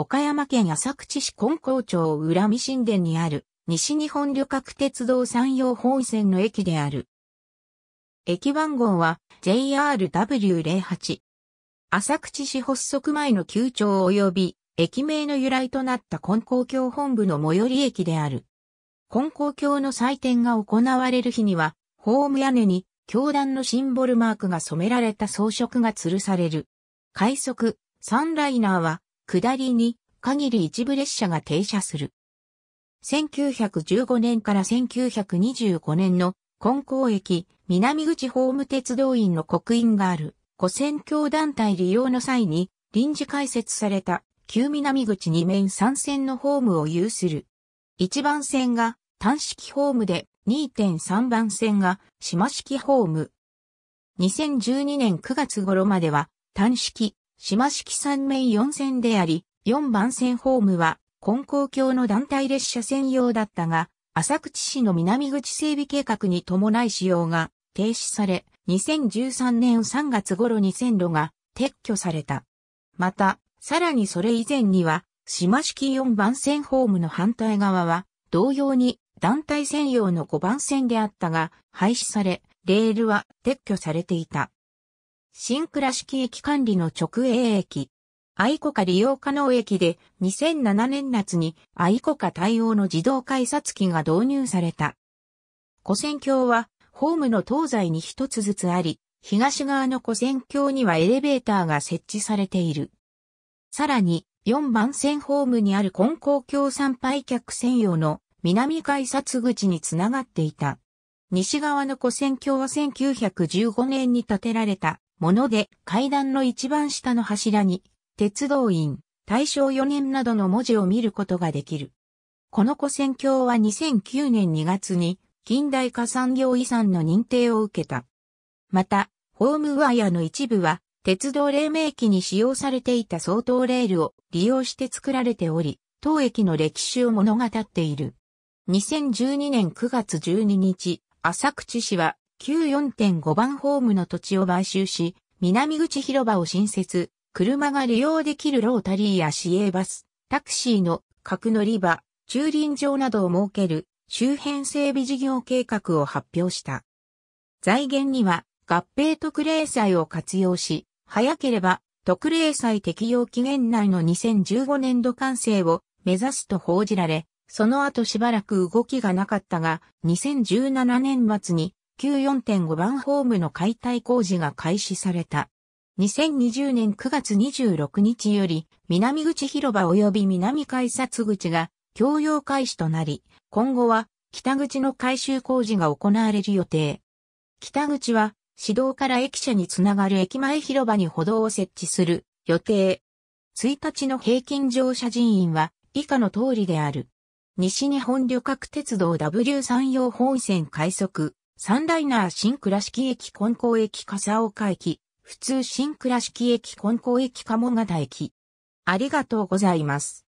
岡山県浅口市金光町浦見神殿にある西日本旅客鉄道山陽本線の駅である。駅番号は JRW08。浅口市発足前の旧町及び駅名の由来となった金光教本部の最寄り駅である。金光教の祭典が行われる日には、ホーム屋根に教団のシンボルマークが染められた装飾が吊るされる。快速、サンライナーは下りに限り一部列車が停車する。1915年から1925年の金光駅南口ホーム鉄道院の刻印がある、古選教団体利用の際に臨時開設された旧南口2面3線のホームを有する。1番線が単式ホームで2.3番線が島式ホーム。2012年9月頃までは単式島式三面四線であり、4番線ホームは、根高橋の団体列車専用だったが、浅口市の南口整備計画に伴い使用が停止され、2013年3月頃に線路が撤去された。また、さらにそれ以前には、島式4番線ホームの反対側は、同様に団体専用の5番線であったが、廃止され、レールは撤去されていた。新倉敷駅管理の直営駅。愛子化利用可能駅で2007年夏に愛子化対応の自動改札機が導入された。古線橋はホームの東西に一つずつあり、東側の古線橋にはエレベーターが設置されている。さらに4番線ホームにある根高橋参拝客専用の南改札口につながっていた。西側の古線橋は1915年に建てられたもので階段の一番下の柱に、鉄道院、大正4年などの文字を見ることができる。この古戦橋は2009年2月に近代化産業遺産の認定を受けた。また、ホームワイヤの一部は鉄道黎明期に使用されていた相当レールを利用して作られており、当駅の歴史を物語っている。2012年9月12日、浅口市は9 4.5番ホームの土地を買収し、南口広場を新設、車が利用できるロータリーや市営バス、タクシーの格乗り場、駐輪場などを設ける周辺整備事業計画を発表した。財源には合併特例債を活用し、早ければ特例債適用期限内の2015年度完成を目指すと報じられ、その後しばらく動きがなかったが、2017年末に9 4.5番ホームの解体工事が開始された。2020年9月26日より、南口広場及び南改札口が共用開始となり、今後は北口の改修工事が行われる予定。北口は、市道から駅舎につながる駅前広場に歩道を設置する予定。1日の平均乗車人員は以下の通りである。西日本旅客鉄道 W3 4本線快速、サンライナー新倉敷駅金港駅笠岡駅、普通新倉敷駅金港駅鴨ヶ駅。ありがとうございます。